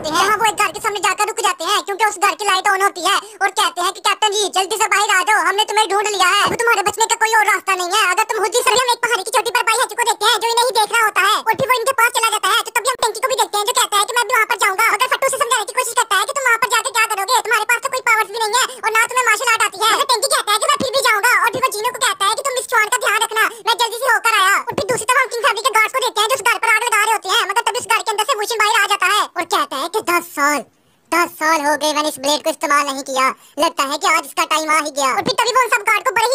जाते हैं हाँ वो एक घर के सामने जाकर रुक जाते हैं क्योंकि उस घर की लाइट ऑन होती है और कहते हैं कि कैप्टन जी जल्दी से बाहर आ जाओ हमने तुम्हें ढूंढ लिया है तुम्हारे बचने का कोई और रास्ता नहीं है अगर तुम खुद ही सर एक पहाड़ी की चोटी पर बाई को देखते हैं जो नहीं देख रहा होता है और फिर वो इनके पास चला जाता है तो तभी हम टंकी को भी देखते हैं जो कहता है कि मैं भी वहाँ पर जाऊंगा अगर फट्टू से समझाने की कोशिश करता है कि तुम वहाँ पर जाकर क्या करोगे तुम्हारे पास तो कोई पावर भी नहीं है और ना तुम्हें मार्शल आर्ट आती है टंकी कहता है कि मैं फिर भी जाऊंगा और फिर वो जीनो को कहता है कि तुम इस चौहान का ध्यान रखना मैं जल्दी से होकर आया दस साल दस साल हो गए मैंने इस ब्लेड को इस्तेमाल नहीं किया लगता है कि आज इसका टाइम आ ही गया और फिर तभी वो सब कार्ड को बड़े